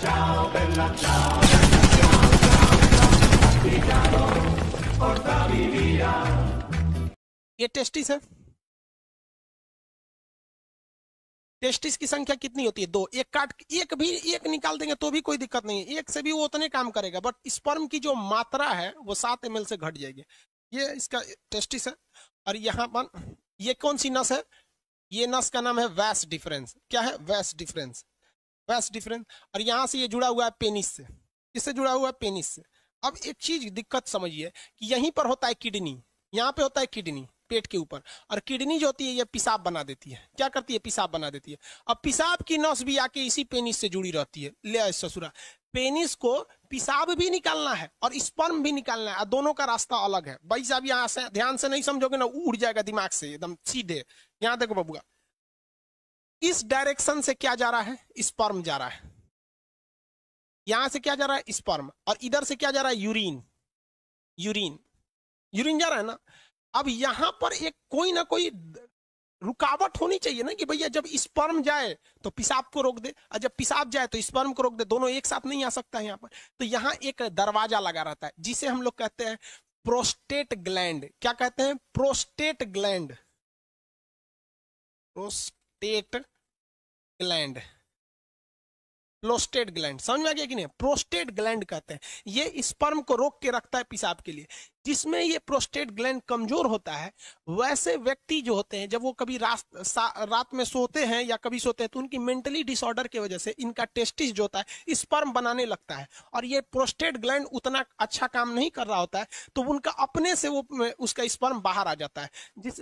ciao, bella ciao, bella ciao, portami via. ये testis है testis की संख्या कितनी होती है दो एक काट एक भी एक निकाल देंगे तो भी कोई दिक्कत नहीं है एक से भी वो उतने काम करेगा बट स्पर्म की जो मात्रा है वो सात एम से घट जाएगी ये इसका टेस्टिस है और यहाँ पर ये कौन सी नस है ये नस का नाम है वैस डिफरेंस क्या है वैस डिफरेंस मास डिफरेंस और यहाँ से ये जुड़ा हुआ है पेनिस से इससे जुड़ा हुआ है पेनिस से अब एक चीज दिक्कत समझिए कि यहीं पर होता है किडनी यहाँ पे होता है किडनी पेट के ऊपर और किडनी जो होती है ये पिसाब बना देती है क्या करती है पिसाब बना देती है अब पिसाब की नस भी आके इसी पेनिस से जुड़ी रहती है ले ससुरा पेनिस को पिसाब भी निकालना है और स्पर्म भी निकालना है और दोनों का रास्ता अलग है भाई साहब यहाँ से ध्यान से नहीं समझोगे ना उड़ जाएगा दिमाग से एकदम सीधे यहाँ देखो बबुआ इस डायरेक्शन से क्या जा रहा है स्पर्म जा रहा है यहां से क्या जा रहा है स्पर्म और इधर से क्या जा रहा है यूरिन यूरिन यूरिन जा रहा है ना अब यहां पर एक कोई ना कोई रुकावट होनी चाहिए ना कि भैया जब स्पर्म जाए तो पिशाब को रोक दे और जब पिशाब जाए तो स्पर्म को रोक दे दोनों एक साथ नहीं आ सकता है यहाँ पर तो यहाँ एक दरवाजा लगा रहता है जिसे हम लोग कहते हैं प्रोस्टेट ग्लैंड क्या कहते हैं prostate gland prostate gland prostate gland समझ में आ गया कि नहीं प्रोस्टेट ग्लैंड कहते हैं ये स्पर्म को रोक के रखता है पिसाब के लिए जिसमें ये प्रोस्टेट ग्लैंड कमजोर होता है वैसे व्यक्ति जो होते हैं जब वो कभी रात रात में सोते हैं या कभी सोते हैं तो उनकी मेंटली डिसऑर्डर की वजह से इनका टेस्टिस जो होता है स्पर्म बनाने लगता है और ये प्रोस्टेट ग्लैंड उतना अच्छा काम नहीं कर रहा होता है तो उनका अपने से वो उसका स्पर्म बाहर आ जाता है जिस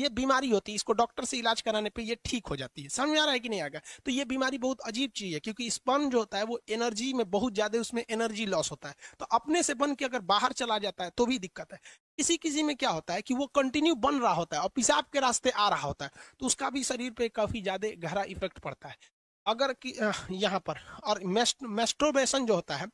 ये बीमारी होती है इसको डॉक्टर से इलाज कराने पर यह ठीक हो जाती है समझ आ रहा है कि नहीं गया तो ये बीमारी बहुत अजीब चीज है क्योंकि स्पर्म जो होता है वो एनर्जी में बहुत ज्यादा उसमें एनर्जी लॉस होता है तो अपने से बन के अगर बाहर चला जाता है तो भी दिक्कत है किसी किसी में क्या होता है कि वो कंटिन्यू बन रहा होता है और पेशाब के रास्ते आ रहा होता है तो उसका भी शरीर पे काफ़ी ज़्यादा गहरा इफेक्ट पड़ता है अगर कि यहाँ पर और मेस्ट मेस्ट्रोबेशन जो होता है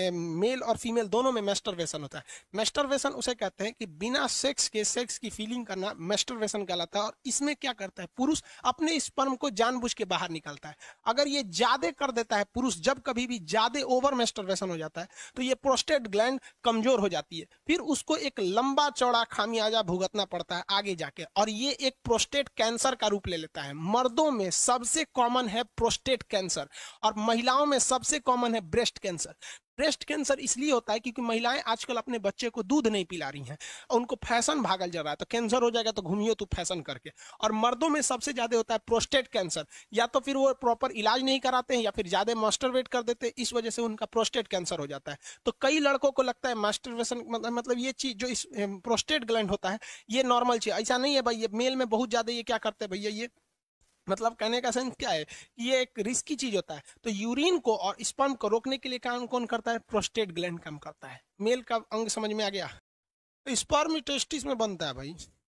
मेल और फीमेल दोनों में मेस्टरवेशन होता है मेस्टरवेशन उसे कहते हैं कि बिना सेक्स के सेक्स की फीलिंग करना मेस्टरवेशन कहलाता है और इसमें क्या करता है पुरुष अपने स्पर्म को जानबूझ के बाहर निकालता है अगर ये ज्यादा कर देता है पुरुष जब कभी भी ज्यादा ओवर मेस्टरवेशन हो जाता है तो ये प्रोस्टेट ग्लैंड कमजोर हो जाती है फिर उसको एक लंबा चौड़ा खामियाजा भुगतना पड़ता है आगे जाके और ये एक प्रोस्टेट कैंसर का रूप ले लेता है मर्दों में सबसे कॉमन है प्रोस्टेट कैंसर और महिलाओं में सबसे कॉमन है ब्रेस्ट कैंसर ब्रेस्ट कैंसर इसलिए होता है क्योंकि महिलाएं आजकल अपने बच्चे को दूध नहीं पिला रही हैं और उनको फैशन भागल जा रहा है तो कैंसर हो जाएगा तो घूमियो तू फैशन करके और मर्दों में सबसे ज्यादा होता है प्रोस्टेट कैंसर या तो फिर वो प्रॉपर इलाज नहीं कराते हैं या फिर ज्यादा मास्टरवेट कर देते हैं इस वजह से उनका प्रोस्टेट कैंसर हो जाता है तो कई लड़कों को लगता है मास्टरवेशन मतलब ये चीज जो इस प्रोस्टेट ग्लैंड होता है ये नॉर्मल चीज ऐसा नहीं है भाई ये मेल में बहुत ज्यादा ये क्या करते हैं भैया ये मतलब कहने का सेंस क्या है कि ये एक रिस्की चीज होता है तो यूरिन को और स्पर्म को रोकने के लिए काम कौन करता है प्रोस्टेट ग्लैंड काम करता है मेल का अंग समझ में आ गया तो स्पर्म टेस्टिस में बनता है भाई